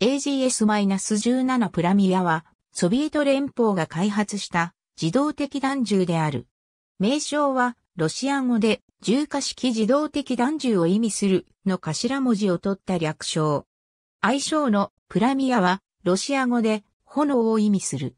AGS-17 プラミアは、ソビエト連邦が開発した自動的弾銃である。名称は、ロシア語で、重火式自動的弾銃を意味するの頭文字を取った略称。愛称のプラミアは、ロシア語で、炎を意味する。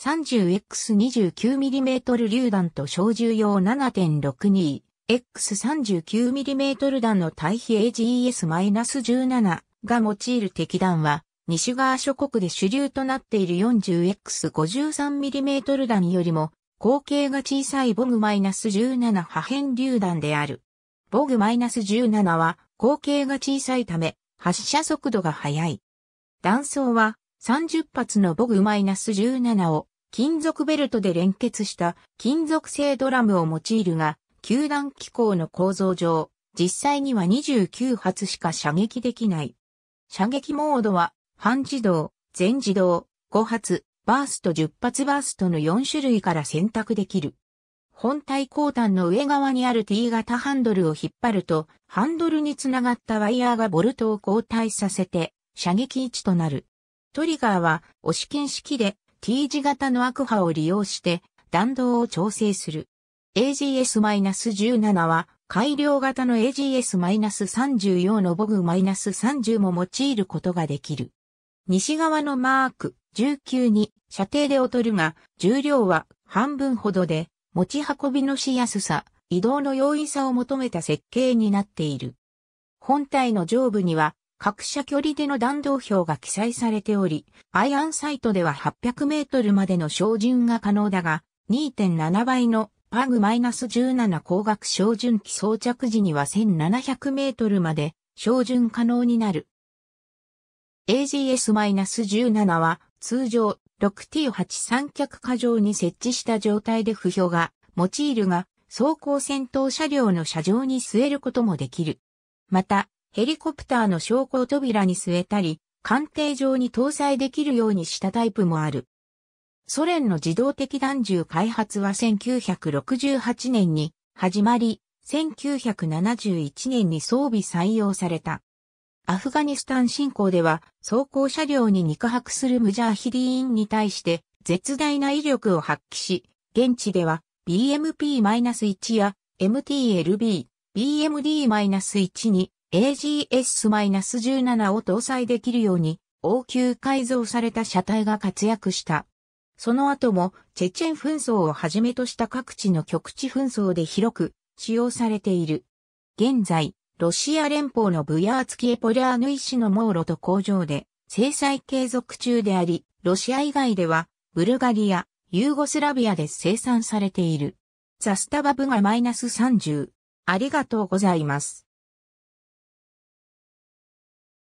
30X29mm 榴弾と小銃用 7.62X39mm 弾の対比 AGS-17 が用いる敵弾は、西側諸国で主流となっている 40X53mm 弾よりも、口径が小さいボグ -17 破片榴弾である。ボグ -17 は、口径が小さいため、発射速度が速い。弾倉は、30発のボグ -17 を、金属ベルトで連結した金属製ドラムを用いるが、球弾機構の構造上、実際には29発しか射撃できない。射撃モードは、半自動、全自動、5発、バースト10発バーストの4種類から選択できる。本体後端の上側にある T 型ハンドルを引っ張ると、ハンドルにつながったワイヤーがボルトを交代させて、射撃位置となる。トリガーは、押し剣式で、T 字型のアク波を利用して、弾道を調整する。AGS-17 は、改良型の AGS-34 のボグ -30 も用いることができる。西側のマーク19に射程で劣るが、重量は半分ほどで、持ち運びのしやすさ、移動の容易さを求めた設計になっている。本体の上部には、各射距離での弾道表が記載されており、アイアンサイトでは800メートルまでの照準が可能だが、2.7倍のフグ -17 光学照準器装着時には1700メートルまで照準可能になる。AGS-17 は通常 6T8 三脚過剰に設置した状態で不評が用いるが走行戦闘車両の車上に据えることもできる。また、ヘリコプターの昇降扉に据えたり、艦艇上に搭載できるようにしたタイプもある。ソ連の自動的弾銃開発は1968年に始まり、1971年に装備採用された。アフガニスタン侵攻では、装甲車両に肉薄するムジャーヒディーンに対して、絶大な威力を発揮し、現地では BMP-1 や MTLB、BMD-1 に AGS-17 を搭載できるように、応急改造された車体が活躍した。その後も、チェチェン紛争をはじめとした各地の局地紛争で広く使用されている。現在、ロシア連邦のブヤーツキエポリャーヌイ市の網路と工場で制裁継続中であり、ロシア以外では、ブルガリア、ユーゴスラビアで生産されている。ザスタバブがマイナス30。ありがとうございます。